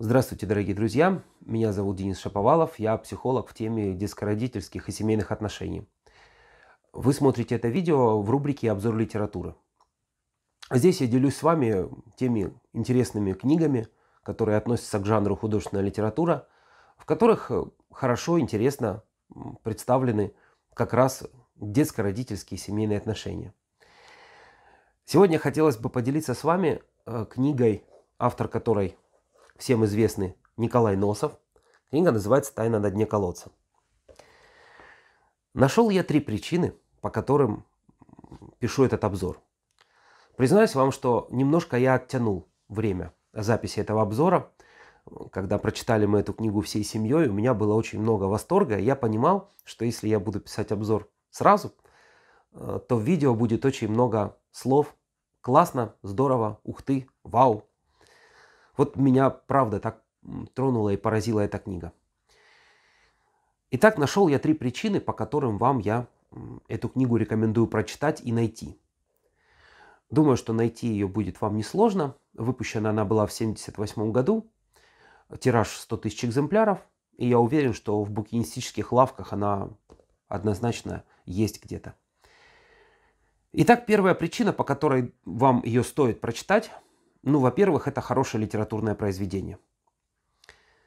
Здравствуйте, дорогие друзья. Меня зовут Денис Шаповалов. Я психолог в теме детско-родительских и семейных отношений. Вы смотрите это видео в рубрике «Обзор литературы». Здесь я делюсь с вами теми интересными книгами, которые относятся к жанру художественная литература, в которых хорошо, интересно представлены как раз детско-родительские семейные отношения. Сегодня хотелось бы поделиться с вами э, книгой, автор которой – всем известный Николай Носов. Книга называется «Тайна на дне колодца». Нашел я три причины, по которым пишу этот обзор. Признаюсь вам, что немножко я оттянул время записи этого обзора. Когда прочитали мы эту книгу всей семьей, у меня было очень много восторга. И я понимал, что если я буду писать обзор сразу, э, то в видео будет очень много слов «классно», «здорово», «ух ты», «вау», вот меня, правда, так тронула и поразила эта книга. Итак, нашел я три причины, по которым вам я эту книгу рекомендую прочитать и найти. Думаю, что найти ее будет вам несложно. Выпущена она была в 1978 году. Тираж 100 тысяч экземпляров. И я уверен, что в букинистических лавках она однозначно есть где-то. Итак, первая причина, по которой вам ее стоит прочитать – ну, во-первых, это хорошее литературное произведение.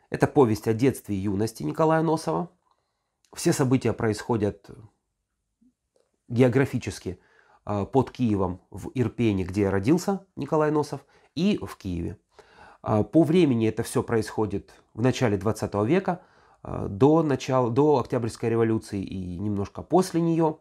Это повесть о детстве и юности Николая Носова. Все события происходят географически а, под Киевом в Ирпене, где родился Николай Носов, и в Киеве. А, по времени это все происходит в начале 20 века, а, до, начала, до Октябрьской революции и немножко после нее.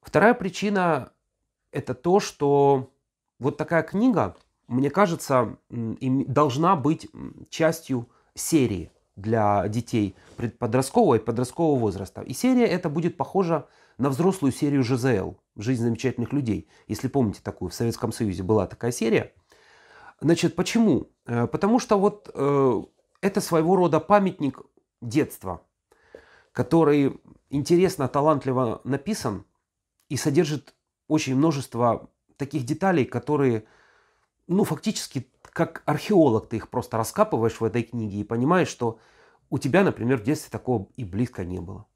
Вторая причина – это то, что вот такая книга – мне кажется, должна быть частью серии для детей подросткового и подросткового возраста. И серия эта будет похожа на взрослую серию ЖЗЛ «Жизнь замечательных людей». Если помните такую, в Советском Союзе была такая серия. Значит, почему? Э, потому что вот э, это своего рода памятник детства, который интересно, талантливо написан и содержит очень множество таких деталей, которые – ну, фактически, как археолог ты их просто раскапываешь в этой книге и понимаешь, что у тебя, например, в детстве такого и близко не было.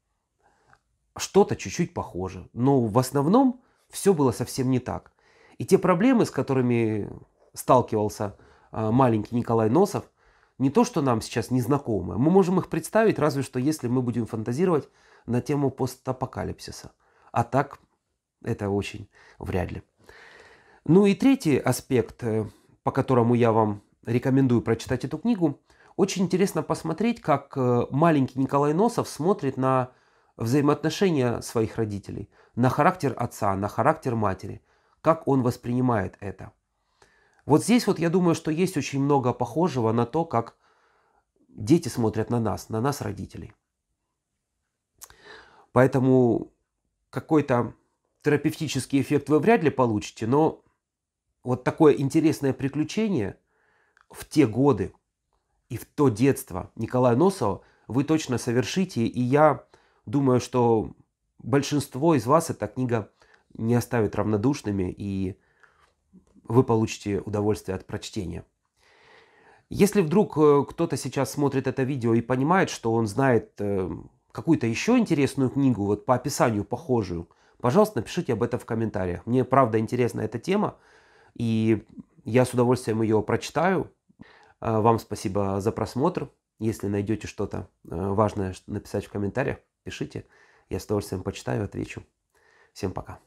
Что-то чуть-чуть похоже, но в основном все было совсем не так. И те проблемы, с которыми сталкивался а, маленький Николай Носов, не то, что нам сейчас незнакомы. Мы можем их представить, разве что если мы будем фантазировать на тему постапокалипсиса. А так это очень вряд ли. Ну и третий аспект, э, по которому я вам рекомендую прочитать эту книгу, очень интересно посмотреть, как э, маленький Николай Носов смотрит на взаимоотношения своих родителей, на характер отца, на характер матери, как он воспринимает это. Вот здесь вот я думаю, что есть очень много похожего на то, как дети смотрят на нас, на нас родителей. Поэтому какой-то терапевтический эффект вы вряд ли получите, но вот такое интересное приключение в те годы и в то детство Николая Носова вы точно совершите. И я думаю, что большинство из вас эта книга не оставит равнодушными, и вы получите удовольствие от прочтения. Если вдруг э, кто-то сейчас смотрит это видео и понимает, что он знает э, какую-то еще интересную книгу, вот по описанию похожую, пожалуйста, напишите об этом в комментариях. Мне правда интересна эта тема. И я с удовольствием ее прочитаю. А, вам спасибо за просмотр. Если найдете что-то э, важное написать в комментариях, пишите. Я с удовольствием почитаю и отвечу. Всем пока.